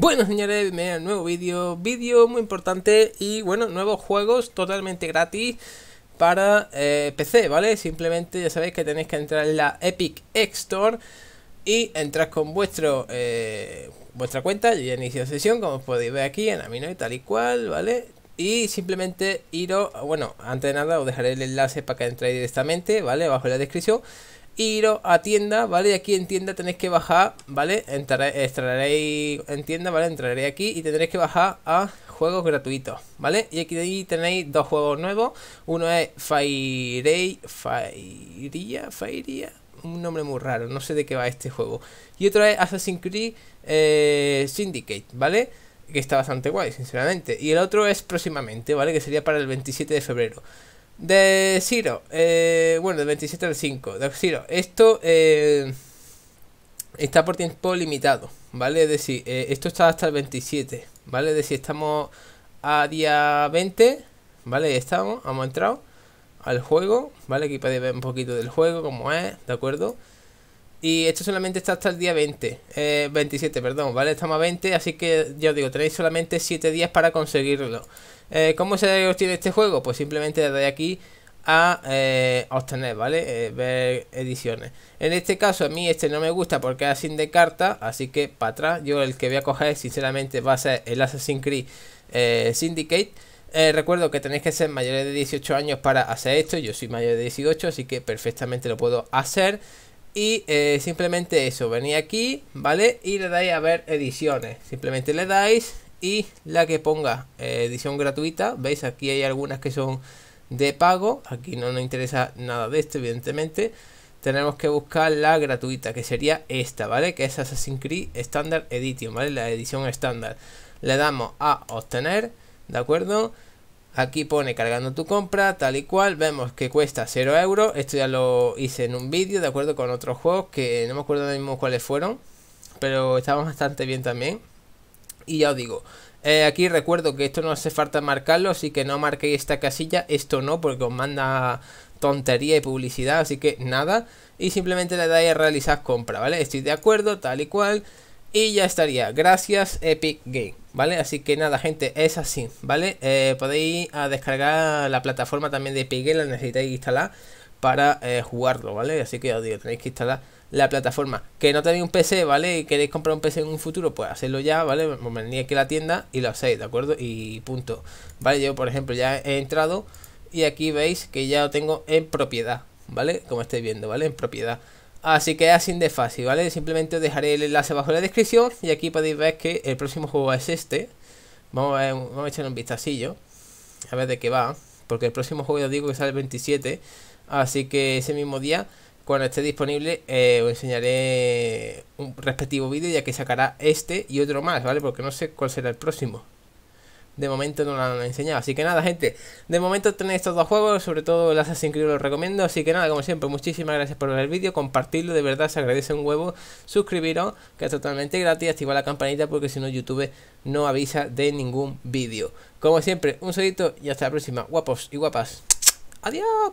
Bueno señores, bienvenidos un nuevo vídeo, vídeo muy importante y bueno, nuevos juegos totalmente gratis para eh, PC, ¿vale? Simplemente ya sabéis que tenéis que entrar en la Epic Store y entrar con vuestro eh, vuestra cuenta, y ya inicio sesión como podéis ver aquí en la y tal y cual, ¿vale? Y simplemente iros, bueno, antes de nada os dejaré el enlace para que entréis directamente, ¿vale? Bajo la descripción Iros a tienda, ¿vale? Y aquí en tienda tenéis que bajar, ¿vale? Entraré, entraréis en tienda, ¿vale? Entraré aquí y tendréis que bajar a juegos gratuitos, ¿vale? Y aquí de ahí tenéis dos juegos nuevos. Uno es Firey, Fairia... Fairia... Un nombre muy raro, no sé de qué va este juego. Y otro es Assassin's Creed eh, Syndicate, ¿vale? Que está bastante guay, sinceramente. Y el otro es próximamente, ¿vale? Que sería para el 27 de febrero. De Ciro, eh, bueno, del 27 al 5. De Ciro, esto eh, está por tiempo limitado, ¿vale? Es decir, eh, esto está hasta el 27, ¿vale? Es decir, estamos a día 20, ¿vale? ya estamos, hemos entrado al juego, ¿vale? Aquí podéis ver un poquito del juego, cómo es, ¿de acuerdo? Y esto solamente está hasta el día 20, 27, eh, perdón, ¿vale? Estamos a 20, así que ya os digo, tenéis solamente 7 días para conseguirlo. Eh, ¿Cómo se obtiene este juego? Pues simplemente desde aquí a eh, obtener, ¿vale? ver ediciones. En este caso a mí este no me gusta porque es sin de carta, así que para atrás. Yo el que voy a coger sinceramente va a ser el Assassin's Creed Syndicate. recuerdo que tenéis que ser mayores de 18 años para hacer esto. Yo soy mayor de 18, así que perfectamente lo puedo hacer. Y eh, simplemente eso, venía aquí, ¿vale? Y le dais a ver ediciones. Simplemente le dais y la que ponga eh, edición gratuita. ¿Veis? Aquí hay algunas que son de pago. Aquí no nos interesa nada de esto, evidentemente. Tenemos que buscar la gratuita, que sería esta, ¿vale? Que es Assassin's Creed Standard Edition, ¿vale? La edición estándar. Le damos a obtener, ¿de acuerdo? Aquí pone cargando tu compra, tal y cual. Vemos que cuesta 0 euros. Esto ya lo hice en un vídeo, de acuerdo con otros juegos que no me acuerdo ahora mismo cuáles fueron. Pero estaban bastante bien también. Y ya os digo, eh, aquí recuerdo que esto no hace falta marcarlo, así que no marqué esta casilla. Esto no, porque os manda tontería y publicidad, así que nada. Y simplemente le dais a realizar compra, ¿vale? Estoy de acuerdo, tal y cual. Y ya estaría. Gracias Epic Game. ¿Vale? Así que nada, gente, es así, ¿vale? Eh, podéis a ah, descargar la plataforma también de Epic Game, la necesitáis instalar para eh, jugarlo, ¿vale? Así que ya os digo, tenéis que instalar la plataforma. Que no tenéis un PC, ¿vale? Y queréis comprar un PC en un futuro, pues hacedlo ya, ¿vale? que aquí a la tienda y lo hacéis, ¿de acuerdo? Y punto. ¿Vale? Yo, por ejemplo, ya he entrado y aquí veis que ya lo tengo en propiedad, ¿vale? Como estáis viendo, ¿vale? En propiedad. Así que es así de fácil, ¿vale? Simplemente os dejaré el enlace abajo en la descripción y aquí podéis ver que el próximo juego es este. Vamos a, echarle un vistacillo, a ver de qué va, porque el próximo juego ya digo que sale el 27, así que ese mismo día, cuando esté disponible, eh, os enseñaré un respectivo vídeo ya que sacará este y otro más, ¿vale? Porque no sé cuál será el próximo de momento no la han enseñado. Así que nada, gente, de momento tenéis estos dos juegos, sobre todo el Assassin's Creed los recomiendo. Así que nada, como siempre, muchísimas gracias por ver el vídeo, compartirlo, de verdad se agradece un huevo, suscribiros, que es totalmente gratis, activar la campanita porque si no YouTube no avisa de ningún vídeo. Como siempre, un saludito y hasta la próxima, guapos y guapas. Adiós,